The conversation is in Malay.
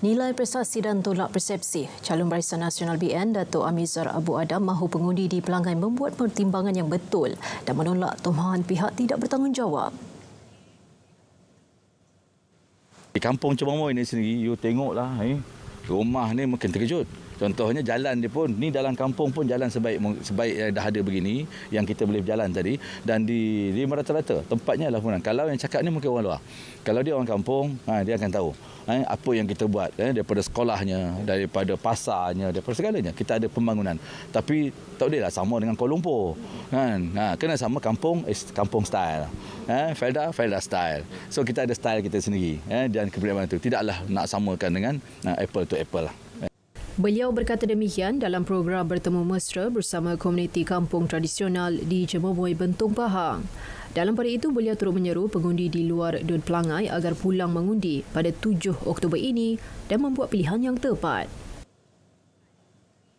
Nilai prestasi dan tolak persepsi. Calon Barisan Nasional BN, Dato' Amizar Abu Adam mahu pengundi di pelanggan membuat pertimbangan yang betul dan menolak tumpahan pihak tidak bertanggungjawab. Di kampung Cebongmoy ini sendiri, you tengoklah. Eh. Rumah ni mungkin terkejut. Contohnya jalan dia pun ni dalam kampung pun jalan sebaik sebaik yang eh, dah ada begini yang kita boleh berjalan tadi dan di di merata-rata tempatnya lah pun. Kalau yang cakap ni mungkin orang luar. Kalau dia orang kampung, ha, dia akan tahu eh, apa yang kita buat eh, daripada sekolahnya, daripada pasarnya, daripada segalanya. Kita ada pembangunan. Tapi tak boleh lah sama dengan Kuala Lumpur. Kan? Ha, kena sama kampung, is kampung style. Eh, Felda, Felda style. So kita ada style kita sendiri. Eh, dan kebudayaan itu. Tidaklah nak samakan dengan eh, apple to apple lah. Beliau berkata demikian dalam program bertemu mesra bersama komuniti kampung tradisional di Jemoboi Bentong Pahang. Dalam pada itu, beliau turut menyeru pengundi di luar Dun Pelangai agar pulang mengundi pada 7 Oktober ini dan membuat pilihan yang tepat.